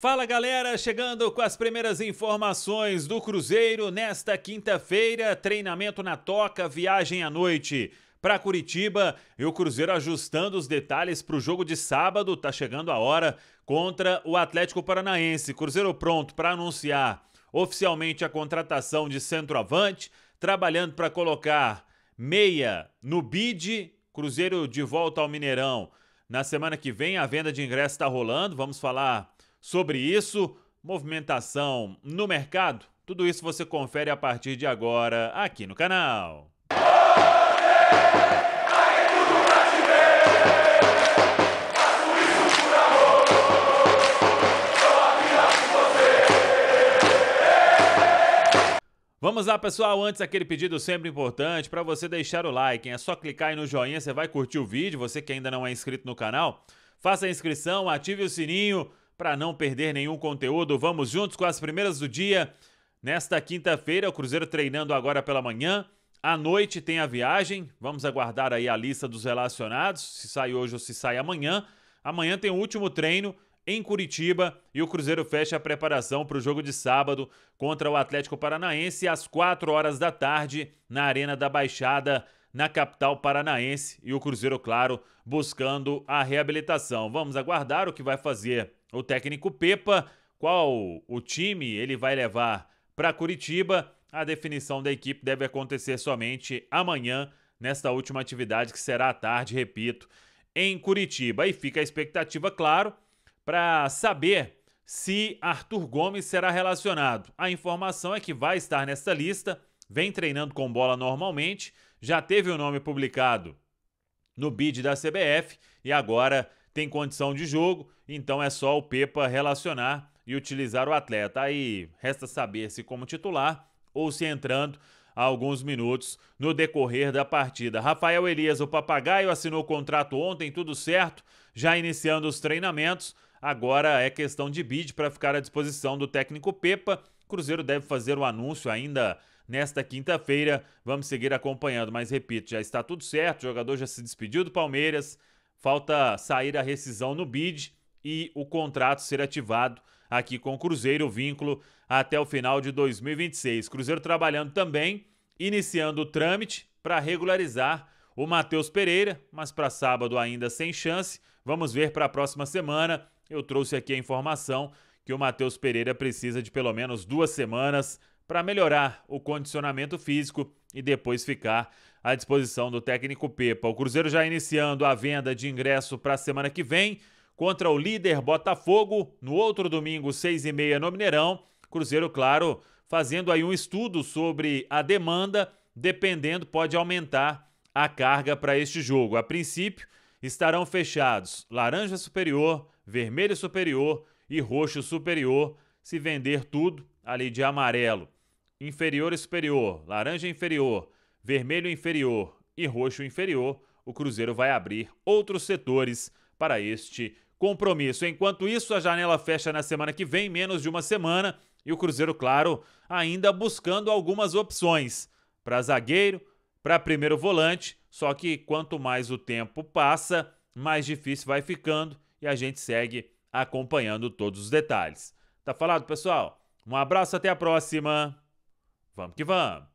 Fala galera, chegando com as primeiras informações do Cruzeiro nesta quinta-feira, treinamento na toca, viagem à noite para Curitiba e o Cruzeiro ajustando os detalhes para o jogo de sábado, tá chegando a hora contra o Atlético Paranaense. Cruzeiro pronto para anunciar oficialmente a contratação de centroavante, trabalhando para colocar meia no bid, Cruzeiro de volta ao Mineirão. Na semana que vem a venda de ingressos está rolando, vamos falar sobre isso, movimentação no mercado, tudo isso você confere a partir de agora aqui no canal. Vamos lá, pessoal. Antes, aquele pedido sempre importante para você deixar o like. É só clicar aí no joinha, você vai curtir o vídeo. Você que ainda não é inscrito no canal, faça a inscrição, ative o sininho para não perder nenhum conteúdo, vamos juntos com as primeiras do dia. Nesta quinta-feira, o Cruzeiro treinando agora pela manhã. À noite tem a viagem. Vamos aguardar aí a lista dos relacionados, se sai hoje ou se sai amanhã. Amanhã tem o último treino em Curitiba e o Cruzeiro fecha a preparação para o jogo de sábado contra o Atlético Paranaense às 4 horas da tarde na Arena da Baixada, na capital paranaense. E o Cruzeiro, claro, buscando a reabilitação. Vamos aguardar o que vai fazer o técnico Pepa, qual o time ele vai levar para Curitiba. A definição da equipe deve acontecer somente amanhã, nesta última atividade que será à tarde, repito, em Curitiba. E fica a expectativa, claro, para saber se Arthur Gomes será relacionado. A informação é que vai estar nessa lista, vem treinando com bola normalmente, já teve o nome publicado no bid da CBF e agora tem condição de jogo, então é só o Pepa relacionar e utilizar o atleta. Aí resta saber se como titular ou se entrando há alguns minutos no decorrer da partida. Rafael Elias, o papagaio, assinou contrato ontem, tudo certo, já iniciando os treinamentos. Agora é questão de bid para ficar à disposição do técnico Pepa. Cruzeiro deve fazer o anúncio ainda nesta quinta-feira. Vamos seguir acompanhando, mas repito, já está tudo certo. O jogador já se despediu do Palmeiras, Falta sair a rescisão no BID e o contrato ser ativado aqui com o Cruzeiro, o vínculo até o final de 2026. Cruzeiro trabalhando também, iniciando o trâmite para regularizar o Matheus Pereira, mas para sábado ainda sem chance. Vamos ver para a próxima semana. Eu trouxe aqui a informação que o Matheus Pereira precisa de pelo menos duas semanas para melhorar o condicionamento físico e depois ficar à disposição do técnico Pepa. O Cruzeiro já iniciando a venda de ingresso para a semana que vem contra o líder Botafogo no outro domingo, seis e meia no Mineirão. Cruzeiro, claro, fazendo aí um estudo sobre a demanda, dependendo pode aumentar a carga para este jogo. A princípio estarão fechados laranja superior, vermelho superior e roxo superior. Se vender tudo, ali de amarelo inferior e superior, laranja inferior, vermelho inferior e roxo inferior, o Cruzeiro vai abrir outros setores para este compromisso. Enquanto isso, a janela fecha na semana que vem, menos de uma semana, e o Cruzeiro, claro, ainda buscando algumas opções para zagueiro, para primeiro volante, só que quanto mais o tempo passa, mais difícil vai ficando e a gente segue acompanhando todos os detalhes. Tá falado, pessoal? Um abraço, até a próxima! up! Give up!